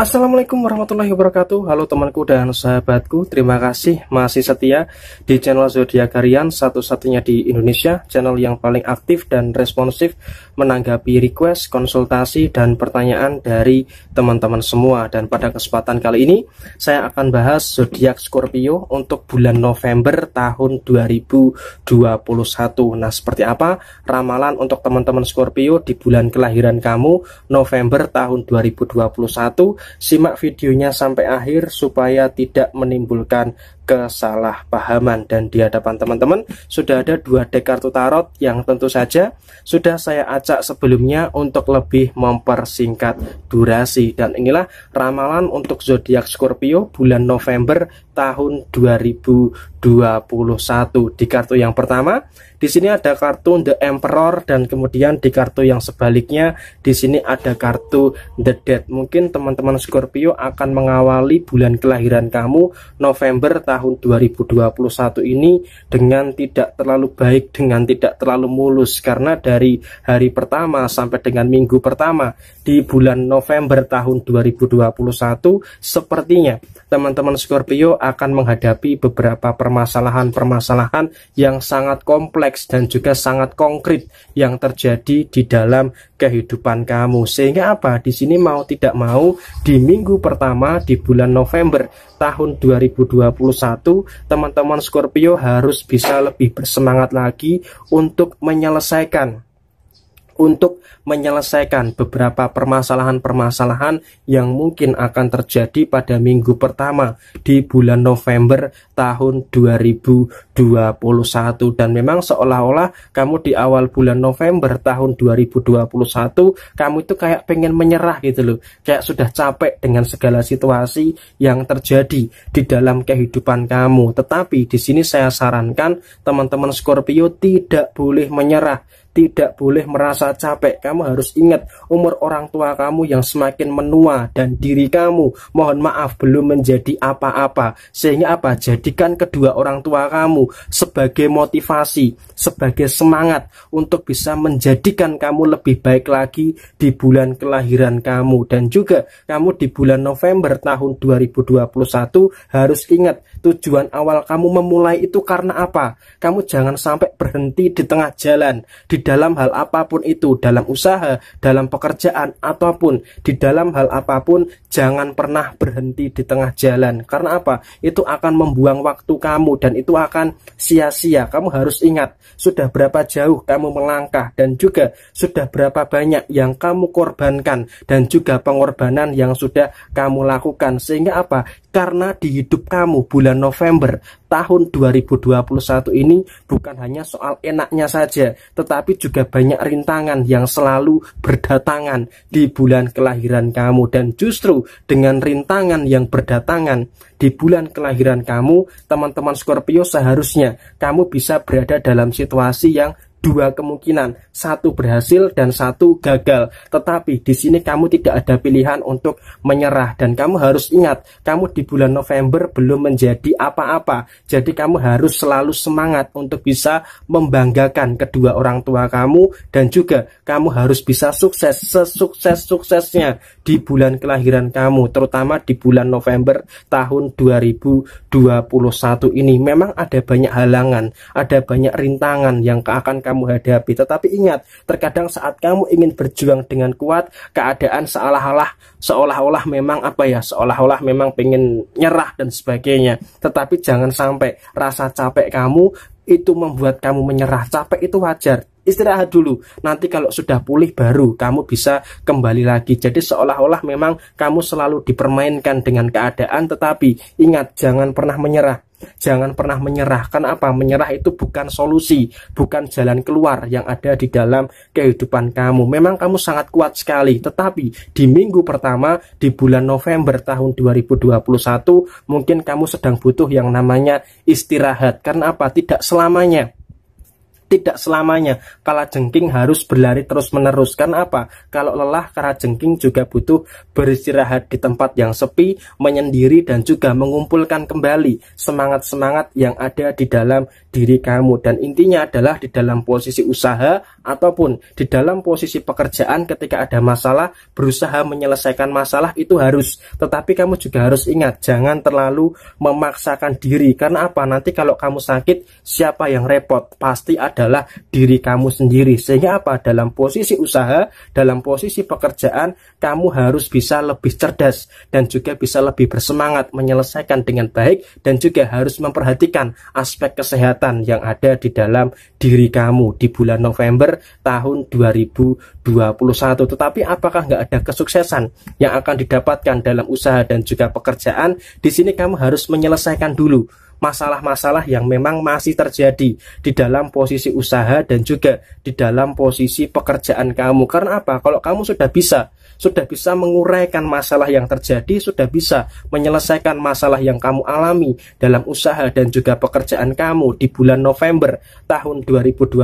Assalamualaikum warahmatullahi wabarakatuh Halo temanku dan sahabatku Terima kasih masih setia di channel Zodiac Karian Satu-satunya di Indonesia Channel yang paling aktif dan responsif Menanggapi request, konsultasi, dan pertanyaan dari teman-teman semua Dan pada kesempatan kali ini Saya akan bahas zodiak Scorpio Untuk bulan November tahun 2021 Nah seperti apa ramalan untuk teman-teman Scorpio Di bulan kelahiran kamu November tahun 2021 Simak videonya sampai akhir supaya tidak menimbulkan kesalahpahaman dan di hadapan teman-teman sudah ada dua dek kartu tarot yang tentu saja sudah saya acak sebelumnya untuk lebih mempersingkat durasi dan inilah ramalan untuk zodiak Scorpio bulan November tahun 2021 di kartu yang pertama di sini ada kartu The Emperor dan kemudian di kartu yang sebaliknya di sini ada kartu The Dead mungkin teman-teman Scorpio akan mengawali bulan kelahiran kamu November tahun 2021 ini dengan tidak terlalu baik dengan tidak terlalu mulus karena dari hari pertama sampai dengan minggu pertama di bulan November tahun 2021 sepertinya teman-teman Scorpio akan akan menghadapi beberapa permasalahan-permasalahan yang sangat kompleks dan juga sangat konkret yang terjadi di dalam kehidupan kamu. Sehingga apa? Di sini mau tidak mau di minggu pertama di bulan November tahun 2021, teman-teman Scorpio harus bisa lebih bersemangat lagi untuk menyelesaikan untuk menyelesaikan beberapa permasalahan-permasalahan yang mungkin akan terjadi pada minggu pertama di bulan November tahun 2021 dan memang seolah-olah kamu di awal bulan November tahun 2021 kamu itu kayak pengen menyerah gitu loh kayak sudah capek dengan segala situasi yang terjadi di dalam kehidupan kamu tetapi di sini saya sarankan teman-teman Scorpio tidak boleh menyerah tidak boleh merasa capek. Kamu harus ingat umur orang tua kamu yang semakin menua dan diri kamu, mohon maaf, belum menjadi apa-apa. Sehingga apa? Jadikan kedua orang tua kamu sebagai motivasi, sebagai semangat untuk bisa menjadikan kamu lebih baik lagi di bulan kelahiran kamu. Dan juga kamu di bulan November tahun 2021 harus ingat Tujuan awal kamu memulai itu karena apa? Kamu jangan sampai berhenti di tengah jalan, di dalam hal apapun itu, dalam usaha, dalam pekerjaan, ataupun di dalam hal apapun, jangan pernah berhenti di tengah jalan. Karena apa? Itu akan membuang waktu kamu dan itu akan sia-sia. Kamu harus ingat, sudah berapa jauh kamu melangkah dan juga sudah berapa banyak yang kamu korbankan dan juga pengorbanan yang sudah kamu lakukan. Sehingga apa? Karena di hidup kamu bulan bulan November tahun 2021 ini bukan hanya soal enaknya saja, tetapi juga banyak rintangan yang selalu berdatangan di bulan kelahiran kamu. Dan justru dengan rintangan yang berdatangan di bulan kelahiran kamu, teman-teman Scorpio seharusnya kamu bisa berada dalam situasi yang dua kemungkinan, satu berhasil dan satu gagal. Tetapi di sini kamu tidak ada pilihan untuk menyerah dan kamu harus ingat, kamu di bulan November belum menjadi apa-apa. Jadi kamu harus selalu semangat untuk bisa membanggakan kedua orang tua kamu dan juga kamu harus bisa sukses sesukses-suksesnya di bulan kelahiran kamu, terutama di bulan November tahun 2021 ini. Memang ada banyak halangan, ada banyak rintangan yang akan kamu kamu hadapi. Tetapi ingat, terkadang saat kamu ingin berjuang dengan kuat, keadaan seolah-olah seolah-olah memang apa ya, seolah-olah memang pengen nyerah dan sebagainya. Tetapi jangan sampai rasa capek kamu itu membuat kamu menyerah. Capek itu wajar. Istirahat dulu. Nanti kalau sudah pulih baru kamu bisa kembali lagi. Jadi seolah-olah memang kamu selalu dipermainkan dengan keadaan tetapi ingat jangan pernah menyerah. Jangan pernah menyerahkan apa? Menyerah itu bukan solusi, bukan jalan keluar yang ada di dalam kehidupan kamu. Memang kamu sangat kuat sekali, tetapi di minggu pertama di bulan November tahun 2021 mungkin kamu sedang butuh yang namanya istirahat. Karena apa? Tidak selamanya tidak selamanya jengking harus berlari terus-menerus. Karena apa? Kalau lelah jengking juga butuh beristirahat di tempat yang sepi, menyendiri dan juga mengumpulkan kembali semangat-semangat yang ada di dalam diri kamu. Dan intinya adalah di dalam posisi usaha ataupun di dalam posisi pekerjaan ketika ada masalah, berusaha menyelesaikan masalah itu harus. Tetapi kamu juga harus ingat jangan terlalu memaksakan diri karena apa? Nanti kalau kamu sakit siapa yang repot? Pasti ada adalah diri kamu sendiri. Sehingga apa? Dalam posisi usaha, dalam posisi pekerjaan, kamu harus bisa lebih cerdas dan juga bisa lebih bersemangat menyelesaikan dengan baik dan juga harus memperhatikan aspek kesehatan yang ada di dalam diri kamu di bulan November tahun 2021. Tetapi apakah nggak ada kesuksesan yang akan didapatkan dalam usaha dan juga pekerjaan? Di sini kamu harus menyelesaikan dulu masalah-masalah yang memang masih terjadi di dalam posisi usaha dan juga di dalam posisi pekerjaan kamu. Karena apa? Kalau kamu sudah bisa sudah bisa menguraikan masalah yang terjadi, sudah bisa menyelesaikan masalah yang kamu alami dalam usaha dan juga pekerjaan kamu di bulan November tahun 2021,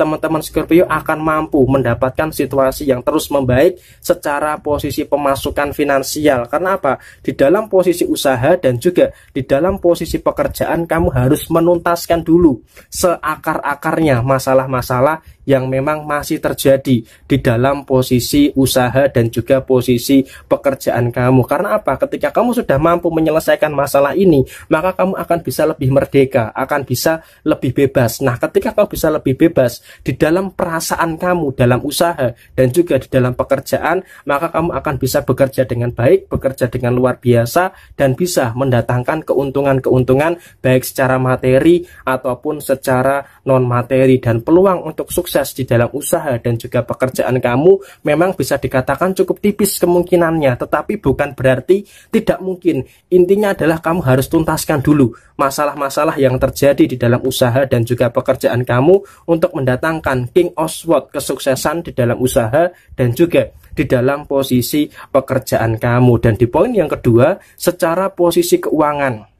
teman-teman Scorpio akan mampu mendapatkan situasi yang terus membaik secara posisi pemasukan finansial. Karena apa? Di dalam posisi usaha dan juga di dalam posisi pekerjaan kamu harus menuntaskan dulu seakar-akarnya masalah-masalah yang memang masih terjadi di dalam posisi usaha usaha dan juga posisi pekerjaan kamu. Karena apa? Ketika kamu sudah mampu menyelesaikan masalah ini, maka kamu akan bisa lebih merdeka, akan bisa lebih bebas. Nah, ketika kamu bisa lebih bebas di dalam perasaan kamu dalam usaha dan juga di dalam pekerjaan, maka kamu akan bisa bekerja dengan baik, bekerja dengan luar biasa dan bisa mendatangkan keuntungan-keuntungan baik secara materi ataupun secara non materi dan peluang untuk sukses di dalam usaha dan juga pekerjaan kamu memang bisa dikatakan dikatakan cukup tipis kemungkinannya, tetapi bukan berarti tidak mungkin. Intinya adalah kamu harus tuntaskan dulu masalah-masalah yang terjadi di dalam usaha dan juga pekerjaan kamu untuk mendatangkan King Oswald kesuksesan di dalam usaha dan juga di dalam posisi pekerjaan kamu. Dan di poin yang kedua, secara posisi keuangan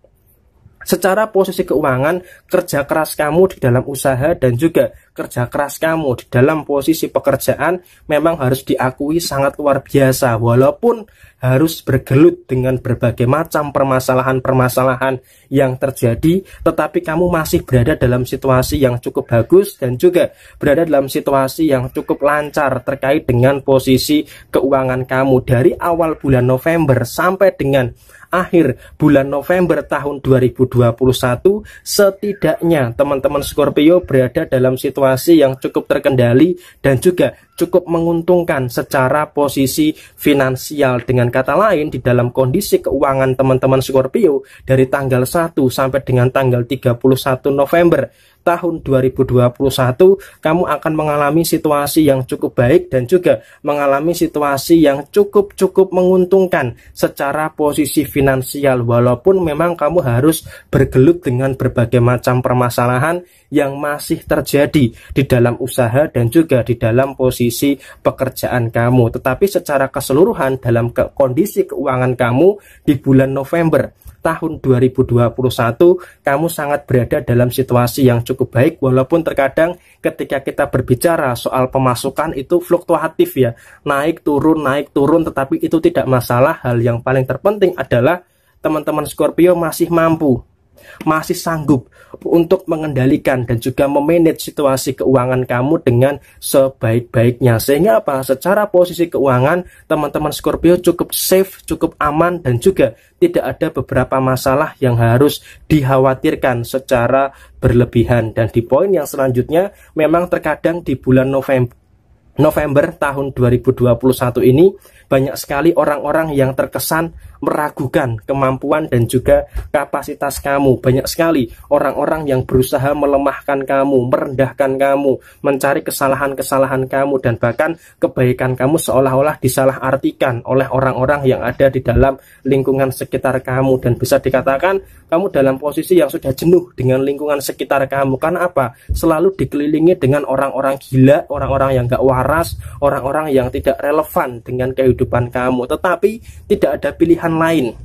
Secara posisi keuangan, kerja keras kamu di dalam usaha dan juga kerja keras kamu di dalam posisi pekerjaan memang harus diakui sangat luar biasa walaupun harus bergelut dengan berbagai macam permasalahan-permasalahan yang terjadi tetapi kamu masih berada dalam situasi yang cukup bagus dan juga berada dalam situasi yang cukup lancar terkait dengan posisi keuangan kamu dari awal bulan November sampai dengan akhir bulan November tahun 2021 setidaknya teman-teman Scorpio berada dalam situasi yang cukup terkendali dan juga cukup menguntungkan secara posisi finansial dengan kata lain di dalam kondisi keuangan teman-teman Scorpio dari tanggal 1 sampai dengan tanggal 31 November tahun 2021 kamu akan mengalami situasi yang cukup baik dan juga mengalami situasi yang cukup-cukup menguntungkan secara posisi finansial walaupun memang kamu harus bergelut dengan berbagai macam permasalahan yang masih terjadi di dalam usaha dan juga di dalam posisi pekerjaan kamu. Tetapi secara keseluruhan dalam ke kondisi keuangan kamu di bulan November tahun 2021 kamu sangat berada dalam situasi yang cukup baik walaupun terkadang ketika kita berbicara soal pemasukan itu fluktuatif ya, naik turun naik turun tetapi itu tidak masalah. Hal yang paling terpenting adalah teman-teman Scorpio masih mampu masih sanggup untuk mengendalikan dan juga memanage situasi keuangan kamu dengan sebaik-baiknya. Sehingga apa? Secara posisi keuangan, teman-teman Scorpio cukup safe, cukup aman dan juga tidak ada beberapa masalah yang harus dikhawatirkan secara berlebihan. Dan di poin yang selanjutnya, memang terkadang di bulan November November tahun 2021 ini banyak sekali orang-orang yang terkesan meragukan kemampuan dan juga kapasitas kamu. Banyak sekali orang-orang yang berusaha melemahkan kamu, merendahkan kamu, mencari kesalahan-kesalahan kamu dan bahkan kebaikan kamu seolah-olah disalahartikan oleh orang-orang yang ada di dalam lingkungan sekitar kamu dan bisa dikatakan kamu dalam posisi yang sudah jenuh dengan lingkungan sekitar kamu. Karena apa? Selalu dikelilingi dengan orang-orang gila, orang-orang yang gak waras, orang-orang yang tidak relevan dengan kehidupan kehidupan kamu, tetapi tidak ada pilihan lain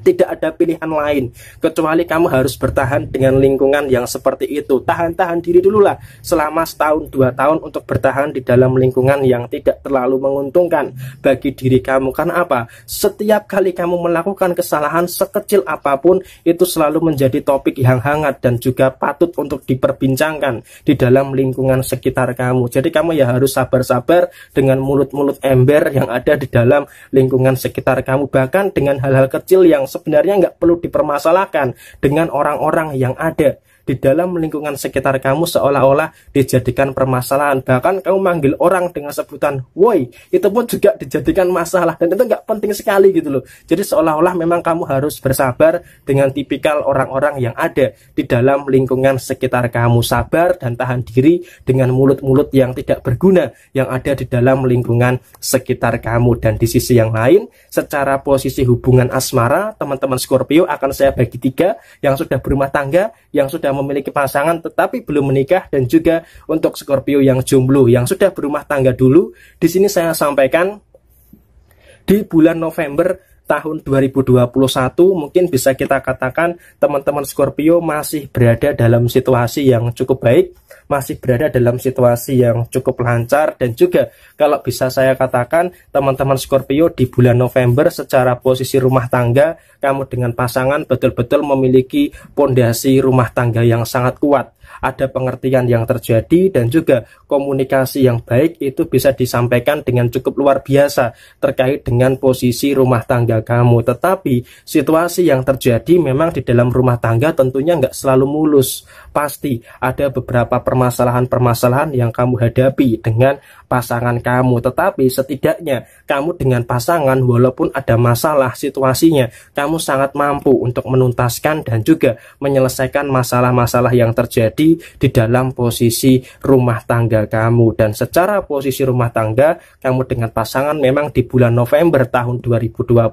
tidak ada pilihan lain kecuali kamu harus bertahan dengan lingkungan yang seperti itu. Tahan-tahan diri dululah selama setahun dua tahun untuk bertahan di dalam lingkungan yang tidak terlalu menguntungkan bagi diri kamu. Karena apa? Setiap kali kamu melakukan kesalahan sekecil apapun itu selalu menjadi topik yang hangat dan juga patut untuk diperbincangkan di dalam lingkungan sekitar kamu. Jadi kamu ya harus sabar-sabar dengan mulut-mulut ember yang ada di dalam lingkungan sekitar kamu bahkan dengan hal-hal kecil yang sebenarnya nggak perlu dipermasalahkan dengan orang-orang yang ada di dalam lingkungan sekitar kamu seolah-olah dijadikan permasalahan bahkan kamu manggil orang dengan sebutan woi itu pun juga dijadikan masalah dan itu nggak penting sekali gitu loh jadi seolah-olah memang kamu harus bersabar dengan tipikal orang-orang yang ada di dalam lingkungan sekitar kamu sabar dan tahan diri dengan mulut-mulut yang tidak berguna yang ada di dalam lingkungan sekitar kamu dan di sisi yang lain secara posisi hubungan asmara teman-teman Scorpio akan saya bagi tiga yang sudah berumah tangga, yang sudah memiliki pasangan tetapi belum menikah dan juga untuk Scorpio yang jomblo yang sudah berumah tangga dulu. Di sini saya sampaikan di bulan November tahun 2021 mungkin bisa kita katakan teman-teman Scorpio masih berada dalam situasi yang cukup baik, masih berada dalam situasi yang cukup lancar dan juga kalau bisa saya katakan teman-teman Scorpio di bulan November secara posisi rumah tangga kamu dengan pasangan betul-betul memiliki pondasi rumah tangga yang sangat kuat ada pengertian yang terjadi dan juga komunikasi yang baik itu bisa disampaikan dengan cukup luar biasa terkait dengan posisi rumah tangga kamu. Tetapi situasi yang terjadi memang di dalam rumah tangga tentunya nggak selalu mulus. Pasti ada beberapa permasalahan-permasalahan yang kamu hadapi dengan pasangan kamu. Tetapi setidaknya kamu dengan pasangan walaupun ada masalah situasinya, kamu sangat mampu untuk menuntaskan dan juga menyelesaikan masalah-masalah yang terjadi di dalam posisi rumah tangga kamu dan secara posisi rumah tangga kamu dengan pasangan memang di bulan November tahun 2021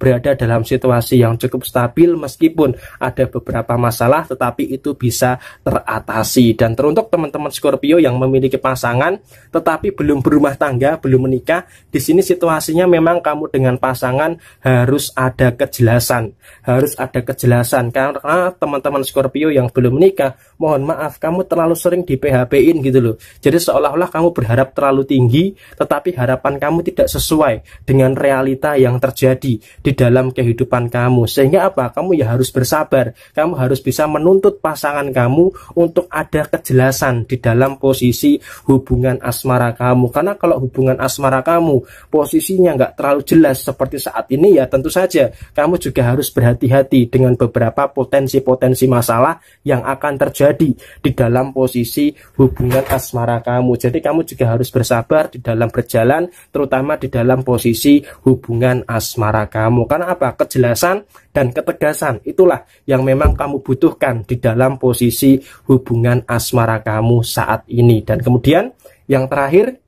berada dalam situasi yang cukup stabil meskipun ada beberapa masalah tetapi itu bisa teratasi dan teruntuk teman-teman Scorpio yang memiliki pasangan tetapi belum berumah tangga, belum menikah, di sini situasinya memang kamu dengan pasangan harus ada kejelasan, harus ada kejelasan karena teman-teman Scorpio yang belum menikah mohon maaf kamu terlalu sering di PHP-in gitu loh jadi seolah-olah kamu berharap terlalu tinggi tetapi harapan kamu tidak sesuai dengan realita yang terjadi di dalam kehidupan kamu sehingga apa kamu ya harus bersabar kamu harus bisa menuntut pasangan kamu untuk ada kejelasan di dalam posisi hubungan asmara kamu karena kalau hubungan asmara kamu posisinya nggak terlalu jelas seperti saat ini ya tentu saja kamu juga harus berhati-hati dengan beberapa potensi-potensi masalah yang akan terjadi terjadi di dalam posisi hubungan asmara kamu. Jadi kamu juga harus bersabar di dalam berjalan, terutama di dalam posisi hubungan asmara kamu. Karena apa? Kejelasan dan ketegasan itulah yang memang kamu butuhkan di dalam posisi hubungan asmara kamu saat ini. Dan kemudian yang terakhir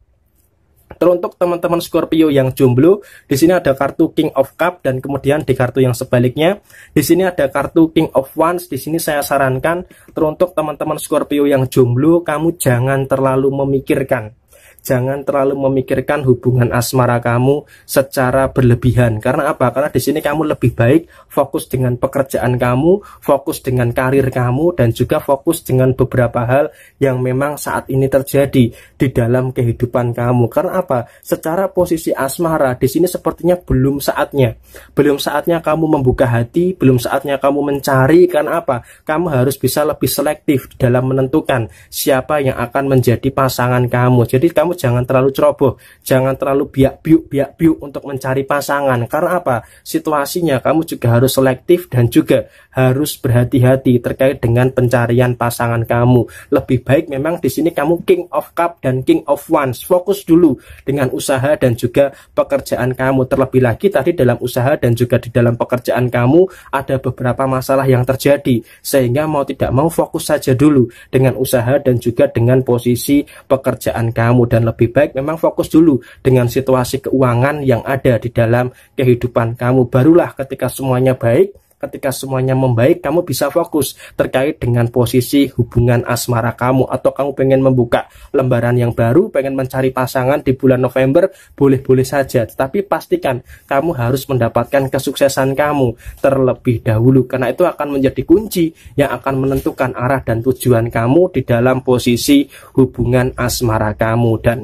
Teruntuk teman-teman Scorpio yang jomblo, di sini ada kartu King of Cup dan kemudian di kartu yang sebaliknya, di sini ada kartu King of Wands. Di sini saya sarankan teruntuk teman-teman Scorpio yang jomblo, kamu jangan terlalu memikirkan jangan terlalu memikirkan hubungan asmara kamu secara berlebihan. Karena apa? Karena di sini kamu lebih baik fokus dengan pekerjaan kamu, fokus dengan karir kamu, dan juga fokus dengan beberapa hal yang memang saat ini terjadi di dalam kehidupan kamu. Karena apa? Secara posisi asmara di sini sepertinya belum saatnya. Belum saatnya kamu membuka hati, belum saatnya kamu mencari. Karena apa? Kamu harus bisa lebih selektif dalam menentukan siapa yang akan menjadi pasangan kamu. Jadi kamu jangan terlalu ceroboh, jangan terlalu biak-biuk, biak-biuk untuk mencari pasangan. Karena apa? Situasinya kamu juga harus selektif dan juga harus berhati-hati terkait dengan pencarian pasangan kamu. Lebih baik memang di sini kamu king of cup dan king of ones Fokus dulu dengan usaha dan juga pekerjaan kamu. Terlebih lagi tadi dalam usaha dan juga di dalam pekerjaan kamu ada beberapa masalah yang terjadi. Sehingga mau tidak mau fokus saja dulu dengan usaha dan juga dengan posisi pekerjaan kamu. Dan dan lebih baik memang fokus dulu dengan situasi keuangan yang ada di dalam kehidupan kamu. Barulah ketika semuanya baik, ketika semuanya membaik, kamu bisa fokus terkait dengan posisi hubungan asmara kamu. Atau kamu pengen membuka lembaran yang baru, pengen mencari pasangan di bulan November, boleh-boleh saja. Tapi pastikan kamu harus mendapatkan kesuksesan kamu terlebih dahulu. Karena itu akan menjadi kunci yang akan menentukan arah dan tujuan kamu di dalam posisi hubungan asmara kamu. Dan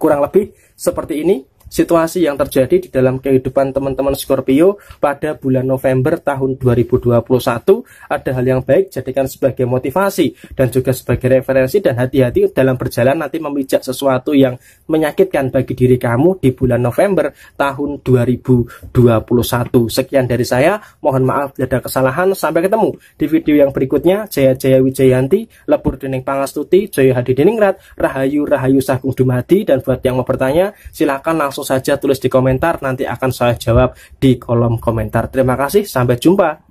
kurang lebih seperti ini situasi yang terjadi di dalam kehidupan teman-teman Scorpio pada bulan November tahun 2021 ada hal yang baik jadikan sebagai motivasi dan juga sebagai referensi dan hati-hati dalam berjalan nanti memijak sesuatu yang menyakitkan bagi diri kamu di bulan November tahun 2021 sekian dari saya mohon maaf ada kesalahan sampai ketemu di video yang berikutnya Jaya Jaya Wijayanti Lebur Dening Pangastuti Jaya Hadi Deningrat Rahayu Rahayu Sagung Dumadi dan buat yang mau bertanya silahkan langsung langsung saja tulis di komentar, nanti akan saya jawab di kolom komentar. Terima kasih, sampai jumpa.